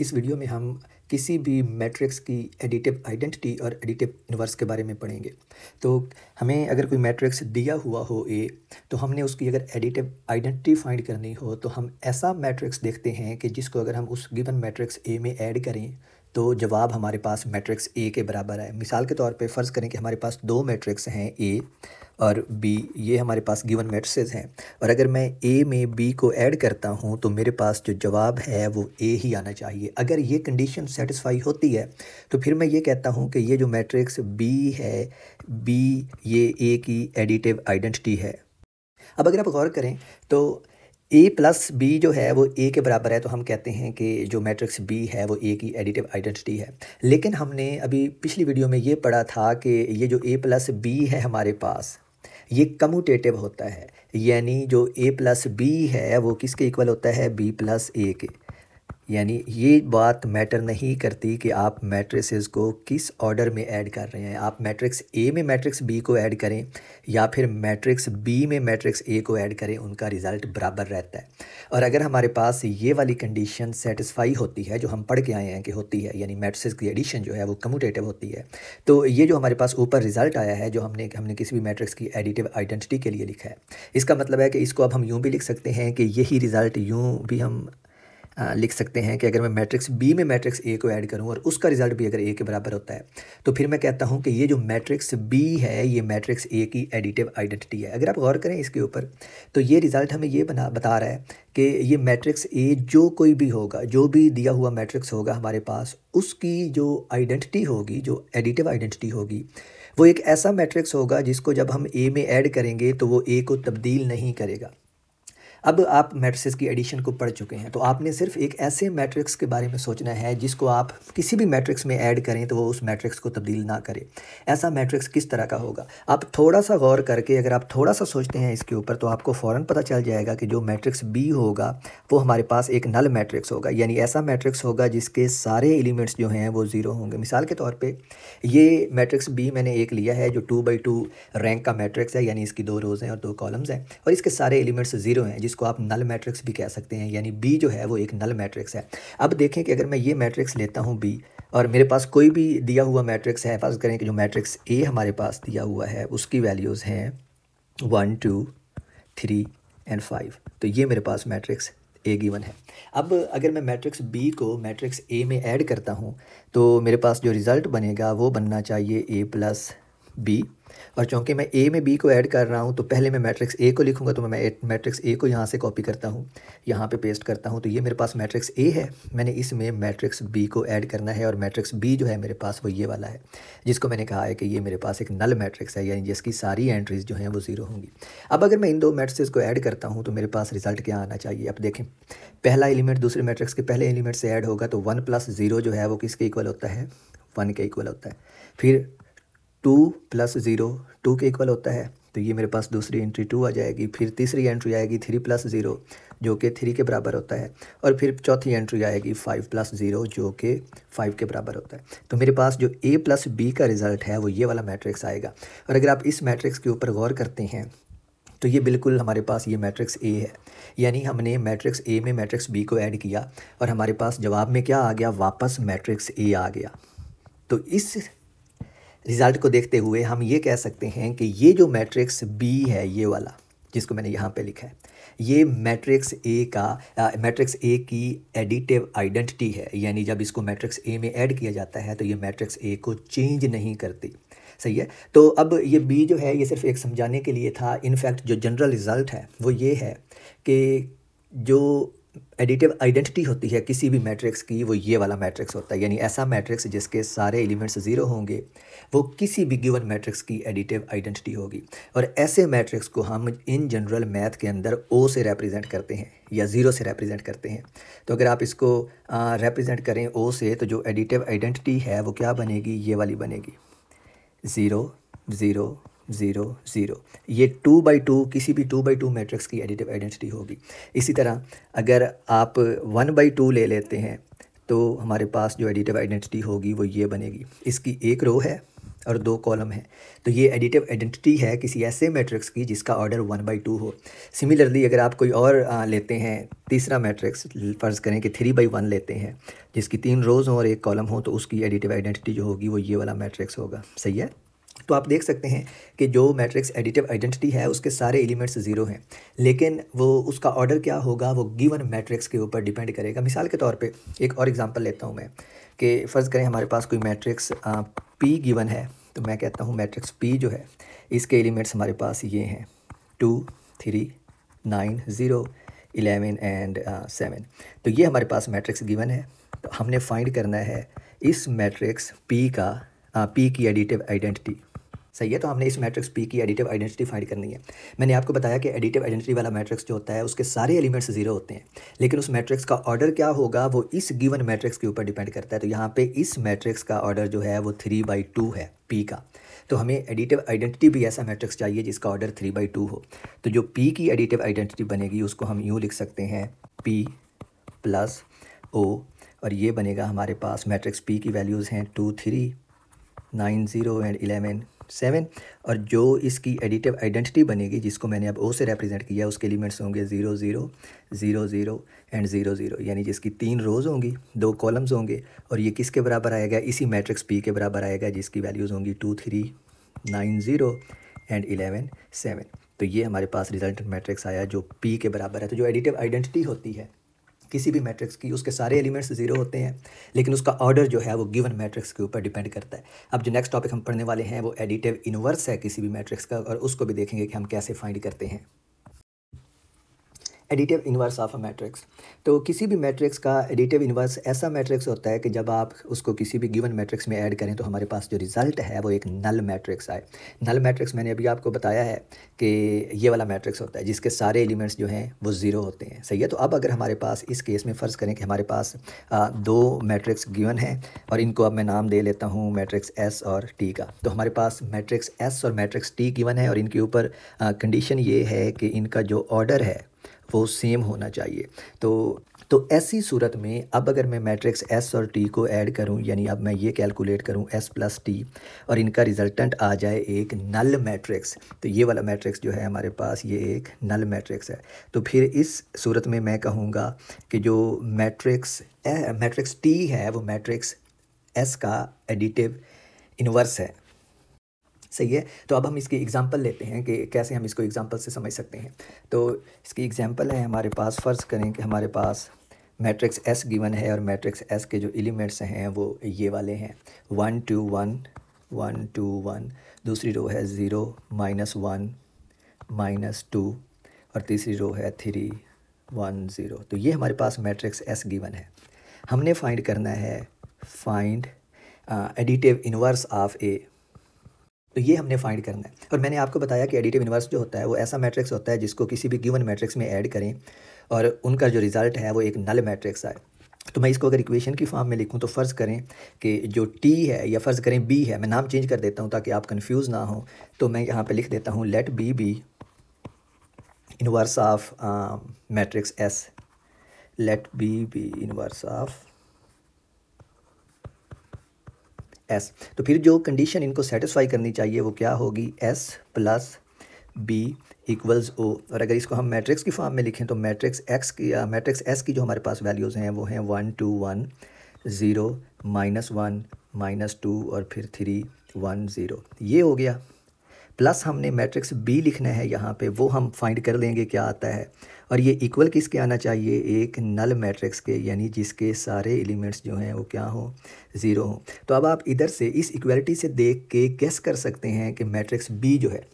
इस वीडियो में हम किसी भी मैट्रिक्स की एडिटिव आइडेंटिटी और एडिटिव इन्वर्स के बारे में पढ़ेंगे तो हमें अगर कोई मैट्रिक्स दिया हुआ हो ए तो हमने उसकी अगर एडिटिव आइडेंटिटी फाइंड करनी हो तो हम ऐसा मैट्रिक्स देखते हैं कि जिसको अगर हम उस गिवन मैट्रिक्स ए में ऐड करें तो जवाब हमारे पास मैट्रिक्स ए के बराबर है मिसाल के तौर पर फ़र्ज़ करें कि हमारे पास दो मैट्रिक्स हैं ए और बी ये हमारे पास गिवन मेट्रसेज हैं और अगर मैं ए में बी को ऐड करता हूँ तो मेरे पास जो जवाब है वो ए ही आना चाहिए अगर ये कंडीशन सेटिस्फाई होती है तो फिर मैं ये कहता हूँ कि ये जो मैट्रिक्स बी है बी ये ए की एडिटिव आइडेंटिटी है अब अगर आप गौर करें तो ए प्लस बी जो है वो ए के बराबर है तो हम कहते हैं कि जो मैट्रिक्स बी है वो ए की एडिटिव आइडेंटिटी है लेकिन हमने अभी पिछली वीडियो में ये पढ़ा था कि ये जो ए प्लस बी है हमारे पास ये कम्यूटेटिव होता है यानी जो ए प्लस बी है वो किसके इक्वल होता है बी प्लस ए के यानी ये बात मैटर नहीं करती कि आप मैट्रिसेस को किस ऑर्डर में ऐड कर रहे हैं आप मैट्रिक्स ए में मैट्रिक्स बी को ऐड करें या फिर मैट्रिक्स बी में मैट्रिक्स ए को ऐड करें उनका रिज़ल्ट बराबर रहता है और अगर हमारे पास ये वाली कंडीशन सेटिस्फाई होती है जो हम पढ़ के आए हैं कि होती है यानी मैट्रिक्स की एडिशन जो है वो कम्यूटेटिव होती है तो ये जो हमारे पास ऊपर रिज़ल्ट आया है जो हमने हमने किसी भी मैट्रिक्स की एडिटिव आइडेंटिटी के लिए लिखा है इसका मतलब है कि इसको अब हम यूँ भी लिख सकते हैं कि यही रिज़ल्ट यूँ भी हम लिख सकते हैं कि अगर मैं मैट्रिक्स बी में मैट्रिक्स ए को ऐड करूं और उसका रिज़ल्ट भी अगर ए के बराबर होता है तो फिर मैं कहता हूं कि ये जो मैट्रिक्स बी है ये मैट्रिक्स ए की एडिटिव आइडेंटिटी है अगर आप गौर करें इसके ऊपर तो ये रिज़ल्ट हमें ये बना बता रहा है कि ये मैट्रिक्स ए जो कोई भी होगा जो भी दिया हुआ मैट्रिक्स होगा हमारे पास उसकी जो आइडेंटिटी होगी जो एडिटिव आइडेंटिटी होगी वो एक ऐसा मैट्रिक्स होगा जिसको जब हम ए में ऐड करेंगे तो वो ए को तब्दील नहीं करेगा अब आप मैट्रिक्स की एडिशन को पढ़ चुके हैं तो आपने सिर्फ एक ऐसे मैट्रिक्स के बारे में सोचना है जिसको आप किसी भी मैट्रिक्स में ऐड करें तो वो उस मैट्रिक्स को तब्दील ना करे ऐसा मैट्रिक्स किस तरह का होगा आप थोड़ा सा गौर करके अगर आप थोड़ा सा सोचते हैं इसके ऊपर तो आपको फ़ौर पता चल जाएगा कि जो मैट्रिक्स बी होगा वो हमारे पास एक नल मैट्रिक्स होगा यानी ऐसा मैट्रिक्स होगा जिसके सारे एलिमेंट्स जो हैं वो ज़ीरो होंगे मिसाल के तौर पर ये मैट्रिक्स बी मैंने एक लिया है जो टू बाई टू रैंक का मैट्रिक्स है यानी इसकी दो रोज़ हैं और दो कॉलम्स हैं और इसके सारे एलिमेंट्स ज़ीरो हैं जिस जिसको आप नल मैट्रिक्स भी कह सकते हैं यानी बी जो है वो एक नल मैट्रिक्स है अब देखें कि अगर मैं ये मैट्रिक्स लेता हूँ बी और मेरे पास कोई भी दिया हुआ मैट्रिक्स है फर्ज करें कि जो मैट्रिक्स ए हमारे पास दिया हुआ है उसकी वैल्यूज़ हैं one two three and five तो ये मेरे पास मैट्रिक्स ए गिवन है अब अगर मैं मैट्रिक्स बी को मैट्रिक्स ए में ऐड करता हूँ तो मेरे पास जो रिज़ल्ट बनेगा वो बनना चाहिए ए प्लस बी और चूँकि मैं ए में बी को ऐड कर रहा हूँ तो पहले मैं मैट्रिक्स ए को लिखूँगा तो मैं मैट्रिक्स ए को यहाँ से कॉपी करता हूँ यहाँ पे पेस्ट करता हूँ तो ये मेरे पास मैट्रिक्स ए है मैंने इसमें मैट्रिक्स बी को ऐड करना है और मैट्रिक्स बी जो है मेरे पास वो ये वाला है जिसको मैंने कहा है कि ये मेरे पास एक नल मैट्रिक्स है यानी जिसकी सारी एंट्रीज़ जो हैं वो ज़ीरो होंगी अब अगर मैं इन दो मैट्रिक्स को ऐड करता हूँ तो मेरे पास रिज़ल्ट क्या आना चाहिए अब देखें पहला एलिमेंट दूसरे मैट्रिक्स के पहले एलिमेंट से ऐड होगा तो वन प्लस ज़ीरो जो है वो किसके इक्वल होता है वन के इक्वल होता है फिर टू प्लस ज़ीरो टू के इक्वल होता है तो ये मेरे पास दूसरी एंट्री टू आ जाएगी फिर तीसरी एंट्री आएगी थ्री प्लस ज़ीरो जो कि थ्री के बराबर होता है और फिर चौथी एंट्री आएगी फाइव प्लस ज़ीरो जो कि फाइव के बराबर होता है तो मेरे पास जो ए प्लस बी का रिज़ल्ट है वो ये वाला मैट्रिक्स आएगा और अगर आप इस मैट्रिक्स के ऊपर गौर करते हैं तो ये बिल्कुल हमारे पास ये मैट्रिक्स ए है यानी हमने मैट्रिक्स ए में मैट्रिक्स बी को ऐड किया और हमारे पास जवाब में क्या आ गया वापस मैट्रिक्स ए आ गया तो इस रिज़ल्ट को देखते हुए हम ये कह सकते हैं कि ये जो मैट्रिक्स बी है ये वाला जिसको मैंने यहाँ पे लिखा है ये मैट्रिक्स ए का मैट्रिक्स ए की एडिटिव आइडेंटिटी है यानी जब इसको मैट्रिक्स ए में ऐड किया जाता है तो ये मैट्रिक्स ए को चेंज नहीं करती सही है तो अब ये बी जो है ये सिर्फ एक समझाने के लिए था इनफैक्ट जो जनरल रिज़ल्ट है वो ये है कि जो एडिटिव आइडेंटिटी होती है किसी भी मैट्रिक्स की वो ये वाला मैट्रिक्स होता है यानी ऐसा मैट्रिक्स जिसके सारे एलिमेंट्स ज़ीरो होंगे वो किसी भी गिवन मैट्रिक्स की एडिटिव आइडेंटिटी होगी और ऐसे मैट्रिक्स को हम इन जनरल मैथ के अंदर ओ से रिप्रेजेंट करते हैं या ज़ीरो से रिप्रेजेंट करते हैं तो अगर आप इसको रिप्रेजेंट करें ओ से तो जो एडिटिव आइडेंटिटी है वो क्या बनेगी ये वाली बनेगी ज़ीरो ज़ीरो ज़ीरो ज़ीरो ये टू बाई टू किसी भी टू बाई टू मैट्रिक्स की एडिटिव आइडेंटिटी होगी इसी तरह अगर आप वन बाई टू ले लेते हैं तो हमारे पास जो एडिटिव आइडेंटिटी होगी वो ये बनेगी इसकी एक रो है और दो कॉलम है तो ये एडिटिव आइडेंटिटी है किसी ऐसे मैट्रिक्स की जिसका ऑर्डर वन बाई टू हो सिमिलरली अगर आप कोई और लेते हैं तीसरा मैट्रिक्स फ़र्ज़ करें कि थ्री बाई वन लेते हैं जिसकी तीन रोज़ हों और एक कॉलम हो तो उसकी एडिटिव आइडेंटिटी जो होगी वो ये वाला मैट्रिक्स होगा सही है तो आप देख सकते हैं कि जो मैट्रिक्स एडिटिव आइडेंटिटी है उसके सारे एलिमेंट्स ज़ीरो हैं लेकिन वो उसका ऑर्डर क्या होगा वो गिवन मैट्रिक्स के ऊपर डिपेंड करेगा मिसाल के तौर पे एक और एग्जांपल लेता हूँ मैं कि फ़र्ज़ करें हमारे पास कोई मैट्रिक्स पी गिवन है तो मैं कहता हूँ मैट्रिक्स पी जो है इसके एलिमेंट्स हमारे पास ये हैं two three nine zero eleven and seven तो ये हमारे पास मैट्रिक्स गिवन है तो हमने फाइंड करना है इस मैट्रिक्स पी का पी की एडिटिव आइडेंटिटी सही है तो हमने इस मैट्रिक्स पी की एडिटिव आइडेंटिटी फाइंड करनी है मैंने आपको बताया कि एडिटिव आइडेंटिटी वाला मैट्रिक्स जो होता है उसके सारे एलिमेंट्स जीरो होते हैं लेकिन उस मैट्रिक्स का ऑर्डर क्या होगा वो इस गिवन मैट्रिक्स के ऊपर डिपेंड करता है तो यहाँ पे इस मैट्रिक्स का ऑर्डर जो है वो थ्री बाई टू है पी का तो हमें एडिटिव आइडेंटिटी भी ऐसा मैट्रिक्स चाहिए जिसका ऑर्डर थ्री बाई टू हो तो जो पी की एडिटिव आइडेंटिटी बनेगी उसको हम यूँ लिख सकते हैं पी प्लस ओ और ये बनेगा हमारे पास मैट्रिक्स पी की वैल्यूज़ हैं two three nine zero and eleven seven और जो इसकी एडिटिव आइडेंटिटी बनेगी जिसको मैंने अब ओ से रिप्रेजेंट किया उसके एलिमेंट्स होंगे zero zero zero zero and zero zero यानी जिसकी तीन रोज़ होंगी दो कॉलम्स होंगे और ये किसके बराबर आएगा इसी मैट्रिक्स पी के बराबर आएगा जिसकी वैल्यूज़ होंगी two three nine zero and eleven seven तो ये हमारे पास रिजल्ट मैट्रिक्स आया जो पी के बराबर है तो जो एडिटिव आइडेंटिटी होती है किसी भी मैट्रिक्स की उसके सारे एलिमेंट्स जीरो होते हैं लेकिन उसका ऑर्डर जो है वो गिवन मैट्रिक्स के ऊपर डिपेंड करता है अब जो नेक्स्ट टॉपिक हम पढ़ने वाले हैं वो एडिटिव इनवर्स है किसी भी मैट्रिक्स का और उसको भी देखेंगे कि हम कैसे फाइंड करते हैं additive inverse of a matrix तो किसी भी मैट्रिक्स का एडिटिव इन्वर्स ऐसा मैट्रिक्स होता है कि जब आप उसको किसी भी गिवन मैट्रिक्स में ऐड करें तो हमारे पास जो रिज़ल्ट है वो एक नल मैट्रिक्स आए नल मैट्रिक्स मैंने अभी आपको बताया है कि ये वाला मैट्रिक्स होता है जिसके सारे एलिमेंट्स जो हैं वो ज़ीरो होते हैं सही है तो अब अगर हमारे पास इस केस में फ़र्ज़ करें कि हमारे पास आ, दो मैट्रिक्स गिवन हैं और इनको अब मैं नाम दे लेता हूँ मैट्रिक्स एस और टी का तो हमारे पास मैट्रिक्स एस और मैट्रिक्स टी गिवन है और इनके ऊपर कंडीशन ये है कि इनका जो ऑर्डर है वो सेम होना चाहिए तो तो ऐसी सूरत में अब अगर मैं मैट्रिक्स एस और टी को ऐड करूं यानी अब मैं ये कैलकुलेट करूं एस प्लस टी और इनका रिजल्टेंट आ जाए एक नल मैट्रिक्स तो ये वाला मैट्रिक्स जो है हमारे पास ये एक नल मैट्रिक्स है तो फिर इस सूरत में मैं कहूँगा कि जो मैट्रिक्स मैट्रिक्स टी है वो मैट्रिक्स एस का एडिटिव इनवर्स है सही है तो अब हम इसकी एग्ज़ाम्पल लेते हैं कि कैसे हम इसको एग्ज़ाम्पल से समझ सकते हैं तो इसकी एग्ज़ाम्पल है हमारे पास फ़र्ज़ करें कि हमारे पास मैट्रिक्स एस गिवन है और मैट्रिक्स एस के जो एलिमेंट्स हैं वो ये वाले हैं one two one one two one दूसरी रो है zero minus one minus two और तीसरी रो है थ्री वन ज़ीरो तो ये हमारे पास मैट्रिक्स एस गिवन है हमने फाइंड करना है find additive inverse of A तो ये हमने फाइंड करना है और मैंने आपको बताया कि एडिटिव इन्वर्स जो होता है वो ऐसा मैट्रिक्स होता है जिसको किसी भी गिवन मैट्रिक्स में ऐड करें और उनका जो रिज़ल्ट है वो एक नल मैट्रिक्स आए तो मैं इसको अगर इक्वेशन की फॉर्म में लिखूं तो फ़र्ज़ करें कि जो टी है या फ़र्ज़ करें बी है मैं नाम चेंज कर देता हूं ताकि आप कंफ्यूज ना हो तो मैं यहाँ पे लिख देता हूँ let B be inverse of matrix S let B be inverse of S तो फिर जो कंडीशन इनको सेटिस्फाई करनी चाहिए वो क्या होगी S plus B equals O और अगर इसको हम मैट्रिक्स की फॉर्म में लिखें तो मैट्रिक्स एक्स की मैट्रिक्स एस की जो हमारे पास वैल्यूज़ हैं वो हैं one two one zero minus one minus two और फिर थ्री वन ज़ीरो ये हो गया प्लस हमने मैट्रिक्स बी लिखना है यहाँ पे वो हम फाइंड कर लेंगे क्या आता है और ये इक्वल किसके आना चाहिए एक नल मैट्रिक्स के यानी जिसके सारे एलिमेंट्स जो हैं वो क्या हो ज़ीरो हो तो अब आप इधर से इस इक्वलिटी से देख के गेस कर सकते हैं कि मैट्रिक्स बी जो है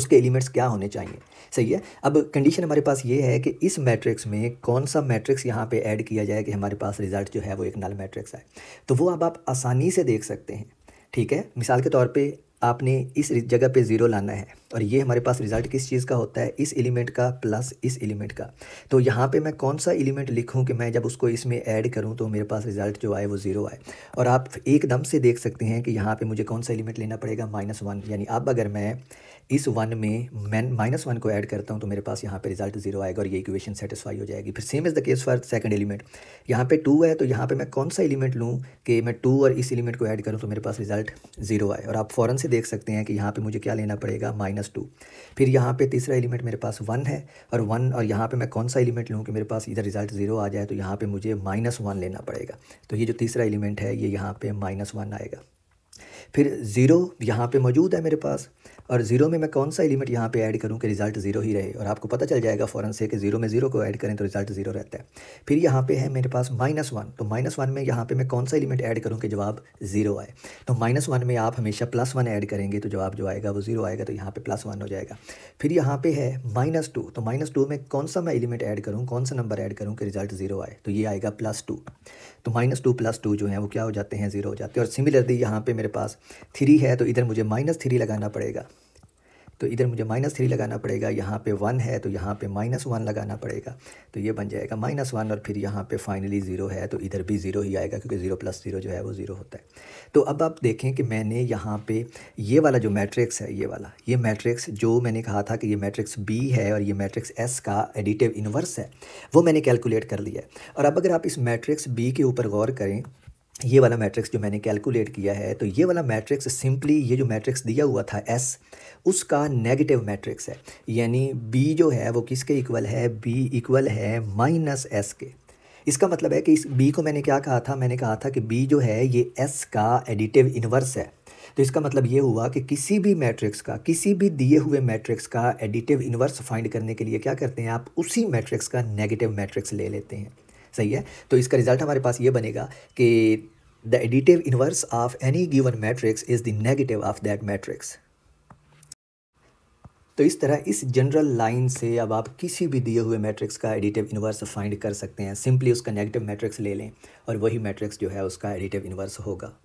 उसके एलिमेंट्स क्या होने चाहिए सही है अब कंडीशन हमारे पास ये है कि इस मैट्रिक्स में कौन सा मैट्रिक्स यहाँ पे ऐड किया जाए कि हमारे पास रिजल्ट जो है वो एक नल मैट्रिक्स है तो वो अब आप आसानी से देख सकते हैं ठीक है मिसाल के तौर पे आपने इस जगह पे ज़ीरो लाना है और ये हमारे पास रिजल्ट किस चीज़ का होता है इस एलिमेंट का प्लस इस एलिमेंट का तो यहाँ पे मैं कौन सा एलिमेंट लिखूँ कि मैं जब उसको इसमें ऐड करूँ तो मेरे पास रिजल्ट जो आए वो ज़ीरो आए और आप एकदम से देख सकते हैं कि यहाँ पे मुझे कौन सा एलिमेंट लेना पड़ेगा माइनस वन यानी अब अगर मैं इस वन में मैं माइनस वन को ऐड करता हूँ तो मेरे पास यहाँ पे रिजल्ट जीरो आएगा और ये इक्वेशन सेटिस्फाई हो जाएगी फिर same is the case for second element यहाँ पे टू है तो यहाँ पे मैं कौन सा एलिमेंट लूँ कि मैं टू और इस एलिमेंट को ऐड करूँ तो मेरे पास रिजल्ट जीरो आए और आप फ़ौरन से देख सकते हैं कि यहाँ पर मुझे क्या लेना पड़ेगा माइनस माइनस टू फिर यहाँ पे तीसरा एलिमेंट मेरे पास वन है और वन और यहाँ पे मैं कौन सा एलिमेंट लूँ कि मेरे पास इधर रिजल्ट जीरो आ जाए तो यहाँ पे मुझे माइनस वन लेना पड़ेगा तो ये जो तीसरा एलिमेंट है ये यहाँ पे माइनस वन आएगा फिर ज़ीरो यहाँ पे मौजूद है मेरे पास और ज़ीरो में मैं कौन सा एलिमेंट यहाँ पे ऐड करूँ कि रिज़ल्ट ज़ीरो ही रहे और आपको पता चल जाएगा फ़ौरन से कि ज़ीरो में ज़ीरो को ऐड करें तो रिज़ल्ट ज़ीरो रहता है फिर यहाँ पे है मेरे पास माइनस वन तो माइनस वन में यहाँ पे मैं कौन सा एलिमेंट ऐड करूँ कि जवाब ज़ीरो आए तो माइनस वन में आप हमेशा प्लस वन ऐड करेंगे तो जवाब जो आएगा वो ज़ीरो आएगा तो यहाँ पर प्लस वन हो जाएगा फिर यहाँ पर है माइनस टू तो माइनस टू में कौन सा मैं एलिमेंट ऐड करूँ कौन सा नंबर ऐड करूँ कि रिज़ल्ट ज़ीरो आए तो ये आएगा प्लस टू तो माइनस टू प्लस टू जो है वो क्या हो जाते हैं ज़ीरो हो जाते हैं और सिमिलरली यहाँ पे मेरे पास थ्री है तो इधर मुझे माइनस थ्री लगाना पड़ेगा तो इधर मुझे माइनस थ्री लगाना पड़ेगा यहाँ पे वन है तो यहाँ पे माइनस वन लगाना पड़ेगा तो ये बन जाएगा माइनस वन और फिर यहाँ पे फाइनली ज़ीरो है तो इधर भी ज़ीरो ही आएगा क्योंकि ज़ीरो प्लस ज़ीरो जो है वो ज़ीरो होता है तो अब आप देखें कि मैंने यहाँ पे ये वाला जो मैट्रिक्स है ये वाला ये मैट्रिक्स जो मैंने कहा था कि ये मैट्रिक्स बी है और ये मैट्रिक्स एस का एडिटिव इन्वर्स है वो मैंने कैलकुलेट कर लिया है और अब अगर आप इस मैट्रिक्स बी के ऊपर गौर करें ये वाला मैट्रिक्स जो मैंने कैलकुलेट किया है तो ये वाला मैट्रिक्स सिंपली ये जो मैट्रिक्स दिया हुआ था एस उसका नेगेटिव मैट्रिक्स है यानी बी जो है वो किसके इक्वल है बी इक्वल है माइनस एस के इसका मतलब है कि इस बी को मैंने क्या कहा था मैंने कहा था कि बी जो है ये एस का एडिटिव इन्वर्स है तो इसका मतलब ये हुआ कि किसी भी मैट्रिक्स का किसी भी दिए हुए मैट्रिक्स का एडिटिव इन्वर्स फाइंड करने के लिए क्या करते हैं आप उसी मैट्रिक्स का नेगेटिव मैट्रिक्स ले लेते हैं सही है तो इसका रिजल्ट हमारे पास ये बनेगा कि the additive inverse of any given matrix is the negative of that matrix तो इस तरह इस जनरल लाइन से अब आप किसी भी दिए हुए मैट्रिक्स का एडिटिव इनवर्स फाइंड कर सकते हैं सिंपली उसका नेगेटिव मैट्रिक्स ले लें और वही मैट्रिक्स जो है उसका एडिटिव इनवर्स होगा